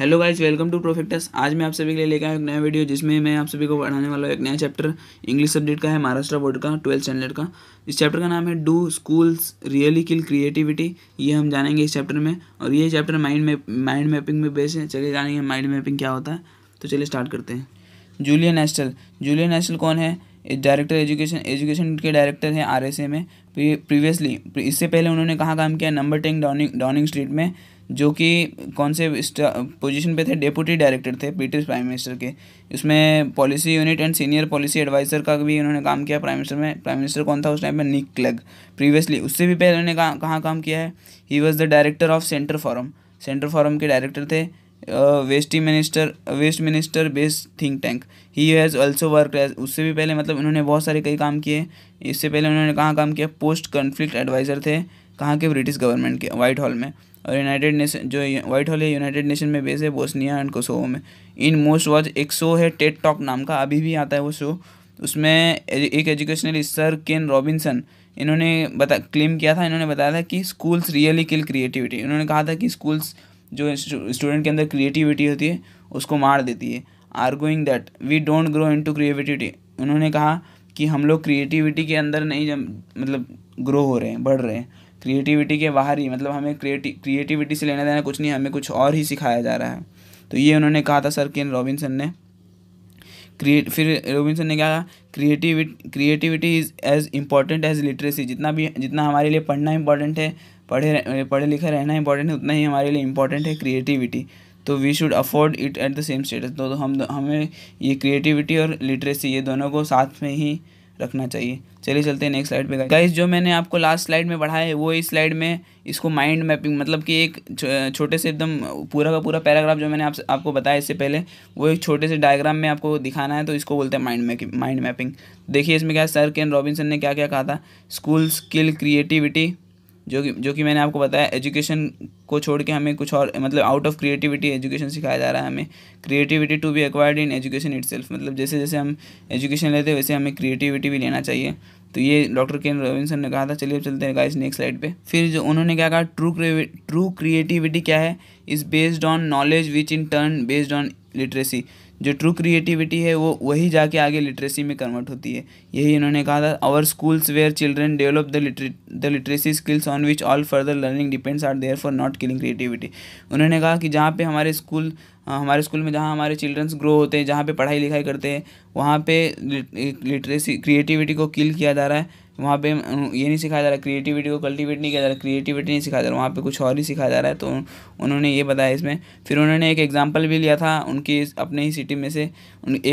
hello guys welcome to Profectus आज मैं आप सभी के लिए लेकर आया एक नया वीडियो जिसमें मैं आप सभी को पढ़ाने वाला हूँ एक नया चैप्टर इंग्लिश सब्जेक्ट का है महाराष्ट्र बोर्ड का ट्वेल्थ स्टैंडर्ड का इस चैप्टर का नाम है do schools really kill creativity ये हम जानेंगे इस चैप्टर में और ये chapter mind map mind mapping में बेस है चलिए जानेंगे माइंड मैपिंग क्या होता है तो चलिए स्टार्ट करते हैं जूलियन नेशनल जूलियन नेशनल कौन है डायरेक्टर एजुकेशन एजुकेशन के डायरेक्टर हैं आर में प्रीवियसली इससे पहले उन्होंने कहाँ काम किया number ten downing downing street में जो कि कौन से पोजीशन पे थे डेपुटी डायरेक्टर थे ब्रिटिश प्राइम मिनिस्टर के इसमें policy unit and senior policy adviser का भी इन्होंने काम किया प्राइम मिनिस्टर में प्राइम मिनिस्टर कौन था उस टाइम में निक क्लग प्रीवियसली उससे भी पहले उन्होंने कहाँ कहाँ काम किया है he was the director of centre forum centre forum के डायरेक्टर थे Westminster Westminster best think tank he has also work as उससे भी पहले मतलब इन्होंने बहुत सारे कई काम किए इससे पहले उन्होंने कहाँ काम किया पोस्ट कन्फ्लिक्ट एडवाइज़र थे कहाँ के ब्रिटिश गवर्नमेंट के वाइट हॉल में और यूनाइटेड नेशन जो वाइट हॉल है यूनाइटेड नेशन में बेस है बोस्निया एंड कोसोवो में इन मोस्ट वॉच एक शो है टेट टॉक नाम का अभी भी आता है वो शो उसमें एक एजुकेशनल सर केन रॉबिन्सन इन्होंने बता क्लेम किया था इन्होंने बताया था कि स्कूल्स रियली किल क्रिएटिविटी इन्होंने कहा था कि स्कूल्स जो स्टूडेंट के अंदर क्रिएटिविटी होती है उसको मार देती है are going that we don't grow into creativity उन्होंने कहा कि हम लोग क्रिएटिविटी के अंदर नहीं मतलब ग्रो हो रहे हैं बढ़ रहे हैं क्रिएटिविटी के बाहर ही मतलब हमें क्रिएटि क्रिएटिविटी से लेना देना कुछ नहीं हमें कुछ और ही सिखाया जा रहा है तो ये उन्होंने कहा था सर किन रॉबिनसन ने क्रिएट फिर रोबिनसन ने कहा creativity creativity is as important as literacy जितना भी जितना हमारे लिए पढ़ना इंपॉर्टेंट है पढ़े पढ़े लिखे रहना इंपॉर्टेंट है उतना ही हमारे लिए इम्पॉर्टेंट है क्रिएटिविटी तो we should afford it at the same status तो हम हमें ये क्रिएटिविटी और लिटरेसी ये दोनों को साथ में ही रखना चाहिए चलिए चलते हैं नेक्स्ट स्लाइड पे गाइस जो मैंने आपको लास्ट स्लाइड में पढ़ा है वो इस स्लाइड में इसको माइंड मैपिंग मतलब कि एक छोटे से एकदम पूरा का पूरा पैराग्राफ जो मैंने आप, आपको बताया इससे पहले वो एक छोटे से डायग्राम में आपको दिखाना है तो इसको बोलते हैं माइंड मैपिंग माइंड मैपिंग देखिए इसमें क्या सर केन रॉबिनसन ने क्या क्या कहा था स्कूल स्किल क्रिएटिविटी जो कि जो कि मैंने आपको बताया एजुकेशन को छोड़ के हमें कुछ और मतलब आउट ऑफ क्रिएटिविटी एजुकेशन सिखाया जा रहा है हमें creativity to be acquired in education it मतलब जैसे जैसे हम एजुकेशन लेते हैं वैसे हमें क्रिएटिविटी भी लेना चाहिए तो ये डॉक्टर के रविंसन ने कहा था चलिए चलते हैं गाइस नेक्स्ट स्लाइड पे फिर जो उन्होंने क्या कहा ट्रू ट्रू क्रिएटिविटी क्या है is based on knowledge which in turn based on literacy जो ट्रू क्रिएटिविटी है वो वही जाके आगे लिटरेसी में कन्वर्ट होती है यही इन्होंने कहा था our schools where children develop the the literacy skills on which all further learning depends are therefore not killing creativity उन्होंने कहा कि जहाँ पे हमारे स्कूल हमारे स्कूल में जहाँ हमारे चिल्ड्रंस ग्रो होते हैं जहाँ पे पढ़ाई लिखाई करते हैं वहाँ पे लिटरेसी क्रिएटिविटी को किल किया जा रहा है वहाँ पे ये नहीं सिखाया जा रहा क्रिएटिविटी को कल्टीवेट नहीं किया जा रहा क्रिएटिविटी नहीं सिखाया जा रहा वहाँ पे कुछ और ही सिखाया जा रहा है तो उन्होंने ये बताया इसमें फिर उन्होंने एक एग्जाम्पल भी लिया था उनकी अपने ही सिटी में से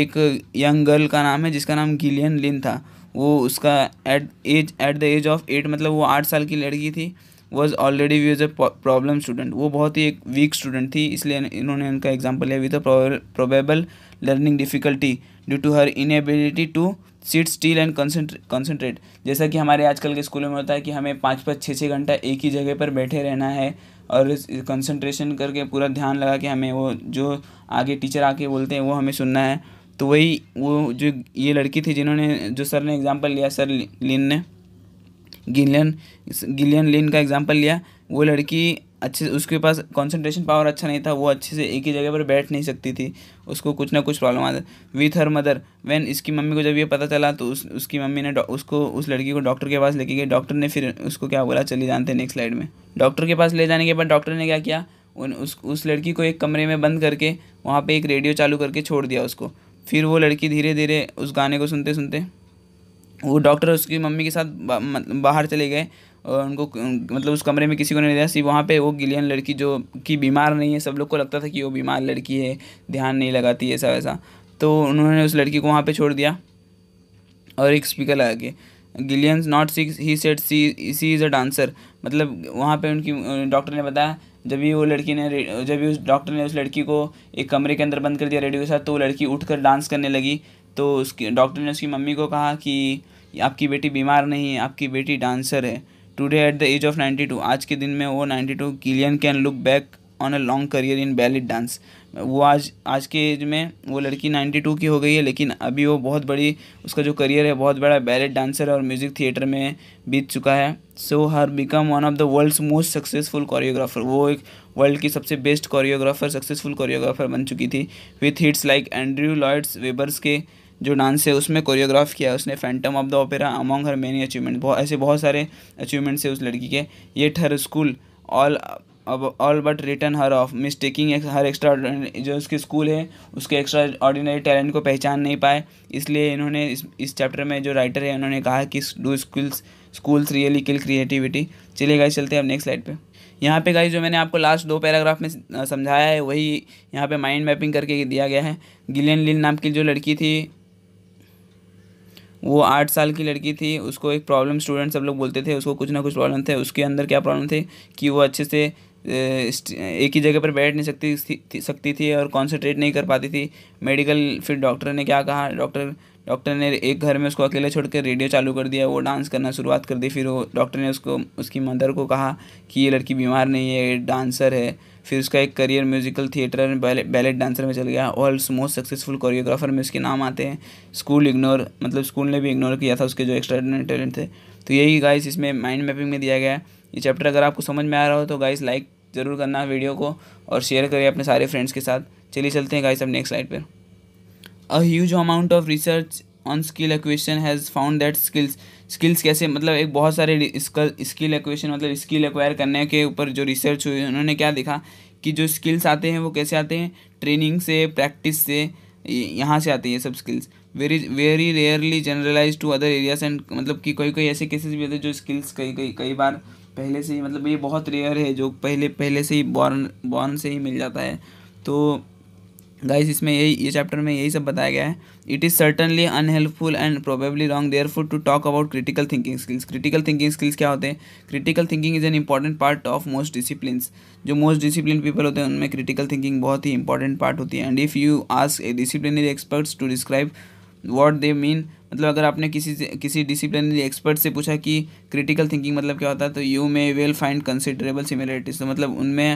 एक यंग गर्ल का नाम है जिसका नाम गिलियन लिन था वो उसका at age at the as of eight मतलब वो आठ साल की लड़की थी was already we as a problem student वो बहुत ही एक वीक स्टूडेंट थी इसलिए इन्होंने उनका एग्जाम्पल लिया विद था probable learning difficulty due to her inability to sit still and concentrate जैसा कि हमारे आजकल के स्कूलों में होता है कि हमें पाँच पाँच छः छः घंटा एक ही जगह पर बैठे रहना है और कंसंट्रेशन करके पूरा ध्यान लगा के हमें वो जो आगे टीचर आके बोलते हैं वो हमें सुनना है तो वही वो जो ये लड़की थी जिन्होंने जो सर ने एग्ज़ाम्पल लिया सर लिन ने गिलियन गिलियन लिन का एग्ज़ाम्पल लिया वो लड़की अच्छे उसके पास कंसंट्रेशन पावर अच्छा नहीं था वो अच्छे से एक ही जगह पर बैठ नहीं सकती थी उसको कुछ ना कुछ प्रॉब्लम आता विथ हर मदर वैन इसकी मम्मी को जब ये पता चला तो उस उसकी मम्मी ने उसको उस लड़की को डॉक्टर के पास लेके गई डॉक्टर ने फिर उसको क्या बोला चले जानते हैं नेक्स्ट स्लाइड में डॉक्टर के पास ले जाने के बाद डॉक्टर ने क्या किया उन उस उस लड़की को एक कमरे में बंद करके वहाँ पर एक रेडियो चालू करके छोड़ दिया उसको फिर वो लड़की धीरे धीरे उस गाने को सुनते सुनते वो डॉक्टर उसकी मम्मी के साथ बाहर चले गए और उनको मतलब उस कमरे में किसी को नहीं दिया सिर्फ वहाँ पे वो गिलियन लड़की जो कि बीमार नहीं है सब लोग को लगता था कि वो बीमार लड़की है ध्यान नहीं लगाती ऐसा वैसा तो उन्होंने उस लड़की को वहाँ पर छोड़ दिया और एक स्पीकर लगा के Gillian not sick he said she she is a dancer मतलब वहाँ पे उनकी डॉक्टर ने बताया जब भी वो लड़की ने जब भी उस डॉक्टर ने उस लड़की को एक कमरे के अंदर बंद कर दिया रेडियो के साथ तो वो लड़की उठकर डांस करने लगी तो उसकी डॉक्टर ने उसकी मम्मी को कहा कि आपकी बेटी बीमार नहीं है आपकी बेटी डांसर है today at the as of 92 आज के दिन में वो 92 Gillian can look back on a long career in ballet dance वो आज आज के एज में वो लड़की 92 की हो गई है लेकिन अभी वो बहुत बड़ी उसका जो करियर है बहुत बड़ा बैलेट डांसर और म्यूज़िक थिएटर में बीत चुका है so her become one of the world's most successful choreographer वो एक वर्ल्ड की सबसे बेस्ट कोरियोग्राफर सक्सेसफुल कोरियोग्राफर बन चुकी थी with hits like Andrew Lloyd's Webber's के जो डांस है उसमें कोरियोग्राफ किया है उसने Phantom of the Opera among her many achievement बहुत ऐसे बहुत सारे अचीवमेंट्स है उस लड़की के ये हर स्कूल ऑल अब all but return her of mistaking taking her extra जो उसके स्कूल है उसके एक्स्ट्रा ऑर्डिनरी टैलेंट को पहचान नहीं पाए इसलिए इन्होंने इस इस चैप्टर में जो राइटर है उन्होंने कहा कि do schools schools really kill creativity चलिए गाइस चलते हैं अब नेक्स्ट स्लाइड पे यहाँ पे गाइस जो मैंने आपको लास्ट दो पैराग्राफ में समझाया है वही यहाँ पे माइंड मैपिंग करके दिया गया है गिलियन लिन नाम की जो लड़की थी वो आठ साल की लड़की थी उसको एक प्रॉब्लम स्टूडेंट सब लोग बोलते थे उसको कुछ ना कुछ प्रॉब्लम थे उसके अंदर क्या प्रॉब्लम थी कि वो अच्छे से एक ही जगह पर बैठ नहीं सकती थी, सकती थी और कॉन्सेंट्रेट नहीं कर पाती थी मेडिकल फिर डॉक्टर ने क्या कहा डॉक्टर डॉक्टर ने एक घर में उसको अकेले छोड़ कर रेडियो चालू कर दिया वो डांस करना शुरुआत कर दी फिर वो डॉक्टर ने उसको उसकी मदर को कहा कि ये लड़की बीमार नहीं है डांसर है फिर उसका एक करियर म्यूजिकल थिएटर में बैलेट डांसर में चल गया वर्ल्ड्स मोस्ट सक्सेसफुल कोरियोग्राफर में उसके नाम आते हैं स्कूल इग्नोर मतलब स्कूल ने भी इग्नोर किया था उसके जो एक्स्ट्रा टैलेंट थे तो यही गाइस इसमें माइंड मैपिंग में दिया गया ये चैप्टर अगर आपको समझ में आ रहा हो तो गाइस लाइक ज़रूर करना वीडियो को और शेयर करिए अपने सारे फ्रेंड्स के साथ चलिए चलते हैं गाइस अब नेक्स्ट स्लाइड पर a huge amount of research on skill acquisition has found that skills skills कैसे मतलब एक बहुत सारे स्किल एक्वेशन मतलब स्किल एक्वायर करने के ऊपर जो रिसर्च हुई उन्होंने क्या देखा कि जो स्किल्स आते हैं वो कैसे आते हैं ट्रेनिंग से प्रैक्टिस से यहाँ से आते हैं सब skills very very rarely generalize to other areas and मतलब कि कोई कोई ऐसे केसेस भी होते हैं जो स्किल्स कई कई कई बार पहले से ही मतलब ये बहुत रेयर है जो पहले पहले से ही बॉर्न बॉर्न से ही मिल जाता है तो गाइस इसमें यही ये चैप्टर में यही सब बताया गया है it is certainly unhelpful and probably wrong there food to talk about critical thinking skills critical thinking skills क्या होते हैं critical thinking is an important part of most discipline जो मोस्ट डिसिप्लिन पीपल होते हैं उनमें क्रिटिकल थिंकिंग बहुत ही important part होती है and if you ask a disciplinary experts to describe what they mean मतलब अगर आपने किसी किसी डिसिप्लिनरी एक्सपर्ट से पूछा कि क्रिटिकल थिंकिंग मतलब क्या होता है तो you may well find considerable similarities तो मतलब उनमें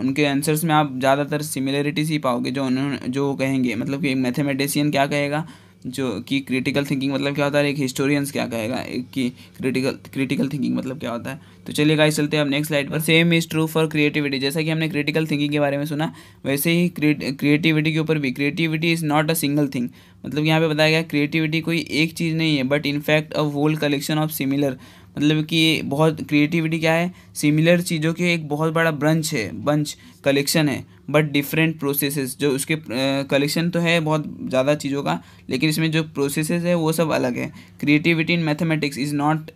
उनके आंसर्स में आप ज़्यादातर सिमिलरिटीज़ ही पाओगे जो उन्होंने जो कहेंगे मतलब कि मैथमेटिशियन क्या कहेगा जो कि क्रिटिकल थिंकिंग मतलब क्या होता है एक हिस्टोरियंस क्या कहेगा एक कि क्रिटिकल क्रिटिकल थिंकिंग मतलब क्या होता है तो चलिए गाइस चलते हैं अब नेक्स्ट स्लाइड पर same is true for creativity जैसा कि हमने क्रिटिकल थिंकिंग के बारे में सुना वैसे ही क्रिएटिविटी के ऊपर भी creativity is not a single thing मतलब यहाँ पे बताया गया क्रिएटिविटी कोई एक चीज़ नहीं है but in fact a whole collection of similar मतलब कि बहुत क्रिएटिविटी क्या है सिमिलर चीज़ों के एक बहुत बड़ा ब्रंच है बंच कलेक्शन है बट डिफरेंट प्रोसेसेस जो उसके कलेक्शन तो है बहुत ज़्यादा चीज़ों का लेकिन इसमें जो प्रोसेसेस है वो सब अलग है creativity in mathematics is not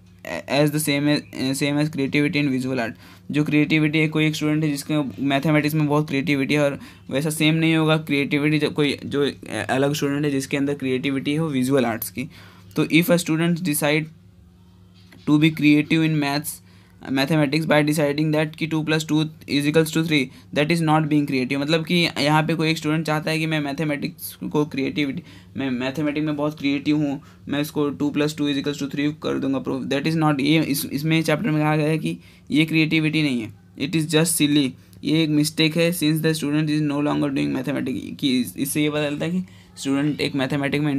as the same as same as creativity in visual art जो क्रिएटिविटी है कोई एक स्टूडेंट है जिसके मैथमेटिक्स में बहुत क्रिएटिविटी है और वैसा सेम नहीं होगा क्रिएटिविटी जो कोई जो अलग स्टूडेंट है जिसके अंदर क्रिएटिविटी हो विजुअल आर्ट्स की तो if a student decide to be creative in maths mathematics by deciding that कि two plus two equals two three that is not being creative मतलब कि यहाँ पे कोई एक स्टूडेंट चाहता है कि मैं मैथमेटिक्स को क्रिएटिविटी मैं मैथमेटिक में बहुत क्रिएटिव हूँ मैं इसको two plus two equals two three कर दूंगा प्रूफ दैट इज़ नॉट ये इस इसमें चैप्टर में कहा गया है कि ये क्रिएटिविटी नहीं है इट इज़ जस्ट सिली ये एक मिस्टेक है since the student is no longer doing mathematic कि इससे ये पता चलता है कि स्टूडेंट एक मैथमेटिक में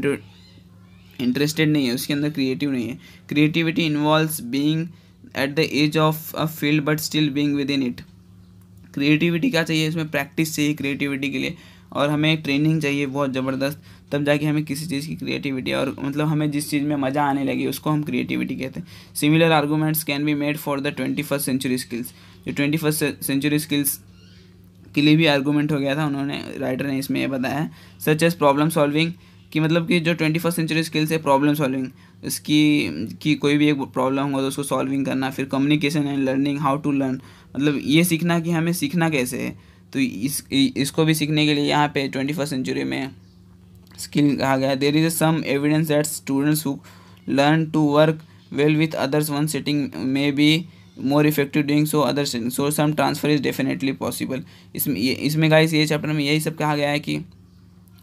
इंटरेस्टेड नहीं है उसके अंदर क्रिएटिव नहीं है creativity involves being at the as of a field but still being within it creativity क्या चाहिए इसमें प्रैक्टिस चाहिए क्रिएटिविटी के लिए और हमें ट्रेनिंग चाहिए बहुत ज़बरदस्त तब जाके हमें किसी चीज़ की क्रिएटिविटी और मतलब हमें जिस चीज़ में मज़ा आने लगी उसको हम क्रिएटिविटी कहते हैं similar arguments can be made for the twenty first century skills जो ट्वेंटी फर्स्ट सेंचुरी स्किल्स के लिए भी आर्गूमेंट हो गया था उन्होंने राइटर ने इसमें यह बताया सच एज प्रॉब्लम सॉल्विंग कि मतलब कि जो ट्वेंटी फर्स्ट सेंचुरी स्किल्स है प्रॉब्लम सॉल्विंग उसकी कि कोई भी एक प्रॉब्लम होगा तो उसको सॉल्विंग करना फिर communication and learning how to learn मतलब ये सीखना कि हमें सीखना कैसे है तो इस इसको भी सीखने के लिए यहाँ पे ट्वेंटी फर्स्ट सेंचुरी में स्किल कहा गया there is some evidence that students who learn to work well with others one setting may be more effective doing so other so some transfer is definitely possible इसमें इसमें guys ये chapter में यही सब कहा गया है कि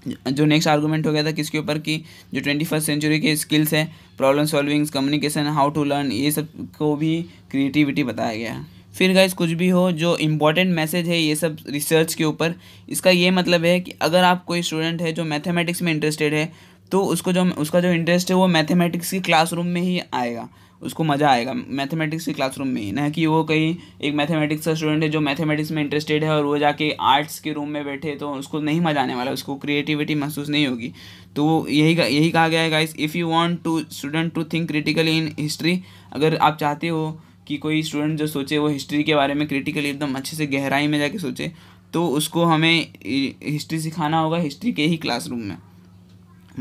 जो नेक्स्ट आर्गूमेंट हो गया था किसके ऊपर कि जो ट्वेंटी फर्स्ट सेंचुरी के स्किल्स हैं problem solvings communication how to learn ये सब को भी क्रिएटिविटी बताया गया है फिर गाइज कुछ भी हो जो इम्पॉर्टेंट मैसेज है ये सब रिसर्च के ऊपर इसका ये मतलब है कि अगर आप कोई स्टूडेंट है जो मैथमेटिक्स में इंटरेस्टेड है तो उसको जो उसका जो इंटरेस्ट है वो मैथमेटिक्स की क्लासरूम में ही आएगा उसको मज़ा आएगा मैथमेटिक्स के क्लासरूम में ना कि वो कहीं एक मैथमेटिक्स का स्टूडेंट है जो मैथमेटिक्स में इंटरेस्टेड है और वो जाके आर्ट्स के रूम में बैठे तो उसको नहीं मज़ा आने वाला उसको क्रिएटिविटी महसूस नहीं होगी तो यही यही कहा गया है guys if you want to student to think critically in history अगर आप चाहते हो कि कोई स्टूडेंट जो सोचे वो हिस्ट्री के बारे में क्रिटिकली एकदम अच्छे से गहराई में जाके सोचे तो उसको हमें हिस्ट्री सिखाना होगा हिस्ट्री के ही क्लासरूम में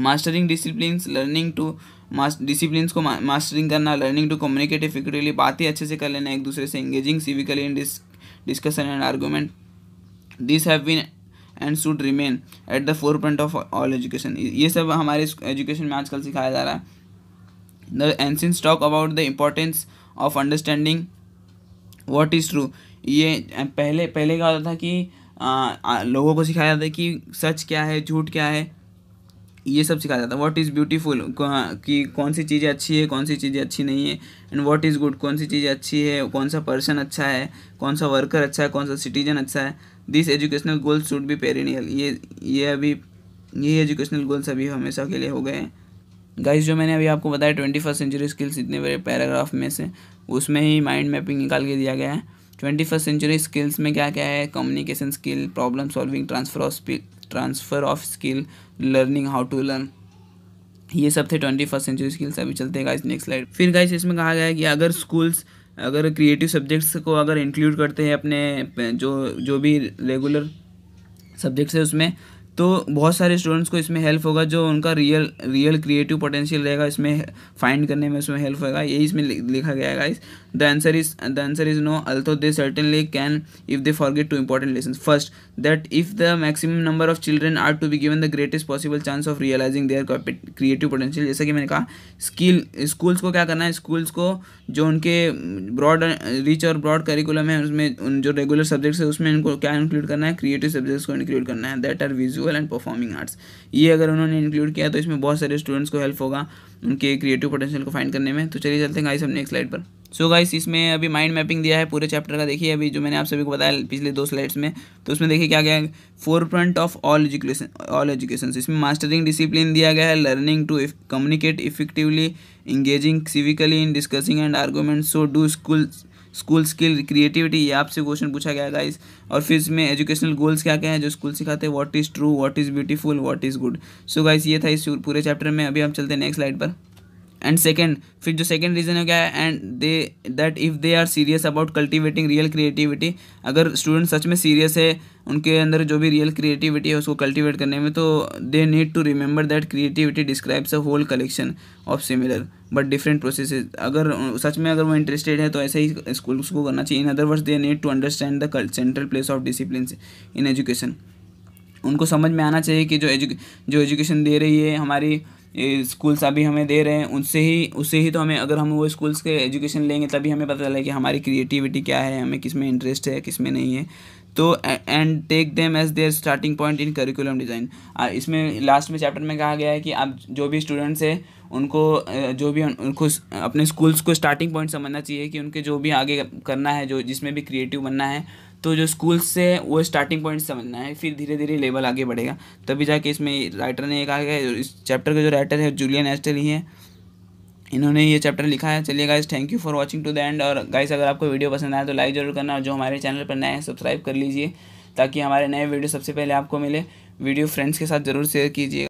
mastering discipline learning to discipline को मास्टरिंग करना लर्निंग टू कम्युनिकेट बात ही अच्छे से कर लेना एक दूसरे से engaging civically in discussion and argument this have been and should remain at the fore point of all education ये सब हमारे एजुकेशन में आजकल सिखाया जा रहा है the ancient talk about the importance of understanding what is true ये पहले पहले क्या होता था कि आ, आ, लोगों को सिखाया जाता है कि सच क्या है झूठ क्या है ये सब सिखाया जाता है व्हाट इज़ ब्यूटीफुल कि कौन सी चीज़ें अच्छी है कौन सी चीज़ें अच्छी नहीं है एंड व्हाट इज़ गुड कौन सी चीज़ें अच्छी है कौन सा पर्सन अच्छा है कौन सा वर्कर अच्छा है कौन सा सिटीजन अच्छा है this educational goals should be perennial ये ये अभी ये एजुकेशनल गोल्स अभी हमेशा के लिए हो गए हैं गाइस जो मैंने अभी आपको बताया ट्वेंटी फर्स्ट सेंचुरी स्किल्स इतने बड़े पैराग्राफ में से उसमें ही माइंड मैपिंग निकाल के दिया गया है ट्वेंटी फर्स्ट सेंचुरी स्किल्स में क्या क्या है communication skill problem solving transfer of transfer of skill learning how to learn ये सब थे ट्वेंटी फर्स्ट सेंचुरी स्किल्स अभी चलते हैं गाइस नेक्स्ट स्लाइड फिर गाइस इसमें कहा गया है कि अगर स्कूल्स अगर क्रिएटिव सब्जेक्ट्स को अगर इंक्लूड करते हैं अपने जो जो भी रेगुलर सब्जेक्ट्स है उसमें तो बहुत सारे स्टूडेंट्स को इसमें हेल्प होगा जो उनका रियल रियल क्रिएटिव पोटेंशियल रहेगा इसमें फाइंड करने में उसमें हेल्प होगा यही इसमें लिखा गया है guys the answer is the answer is no although they certainly can if they forget to important lesson first that if the maximum number of children are to be given the greatest possible chance of realizing their creative potential जैसे कि मैंने कहा skill schools को क्या करना है schools को जो उनके ब्रॉड रिच और ब्रॉड करिकुलम है उसमें उन जो रेगुलर सब्जेक्ट्स है उसमें इनको क्या इंक्लूड करना है क्रिएटिव सब्जेक्ट्स को इंक्लूड करना है that are visual visual and performing arts ये अगर उन्होंने इंक्लूड किया तो इसमें बहुत सारे स्टूडेंट्स को हेल्प होगा उनके क्रिएटिव पोटेंशियल को फाइंड करने में तो चलिए चलते हैं गाइस हम नेक्स्ट स्लाइड पर सो so गाइस इसमें अभी माइंड मैपिंग दिया है पूरे चैप्टर का देखिए अभी जो मैंने आप सभी को बताया पिछले दो स्लाइड्स में तो उसमें देखिए क्या गया forefront of all education all education इसमें मास्टरिंग डिसिप्लिन दिया गया है learning to communicate effectively engaging civically in discussing and argument so do schools school skill creativity ये आपसे क्वेश्चन पूछा गया गाइस और फिर इसमें एजुकेशनल गोल्स क्या क्या है जो स्कूल सिखाते हैं what is true what is beautiful what is good so guys ये था इस पूरे चैप्टर में अभी हम चलते हैं नेक्स्ट स्लाइड पर एंड सेकेंड फिर जो सेकेंड रीज़न है क्या है and they that if they are serious about cultivating real creativity अगर स्टूडेंट सच में सीरियस है उनके अंदर जो भी रियल क्रिएटिविटी है उसको कल्टिवेट करने में तो they need to remember that creativity describes a whole collection of similar but different process अगर सच में अगर वो इंटरेस्टेड है तो ऐसे ही स्कूल को करना चाहिए in other words they need to understand the central place of discipline in education उनको समझ में आना चाहिए कि जो एजु जो एजुकेशन दे रही है हमारी स्कूल्स अभी हमें दे रहे हैं उनसे ही उससे ही तो हमें अगर हम वो स्कूल्स के एजुकेशन लेंगे तभी हमें पता चले कि हमारी क्रिएटिविटी क्या है हमें किस में इंटरेस्ट है किस में नहीं है तो and take them as their starting point in curriculum design इसमें लास्ट में चैप्टर में कहा गया है कि आप जो भी स्टूडेंट्स हैं उनको जो भी उनको अपने स्कूल्स को स्टार्टिंग पॉइंट समझना चाहिए कि उनके जो भी आगे करना है जो जिसमें भी क्रिएटिव बनना है तो जो स्कूल से वो स्टार्टिंग पॉइंट समझना है फिर धीरे धीरे लेवल आगे बढ़ेगा तभी जाके इसमें राइटर ने ये कहा कि इस चैप्टर का जो राइटर है जूलियन एस्टर ही है इन्होंने ये चैप्टर लिखा है चलिए guys thank you for watching to the end और गाइज अगर आपको वीडियो पसंद आए तो लाइक जरूर करना और जो हमारे चैनल पर नए हैं सब्सक्राइब कर लीजिए ताकि हमारे नए वीडियो सबसे पहले आपको मिले वीडियो फ्रेंड्स के साथ ज़रूर शेयर कीजिए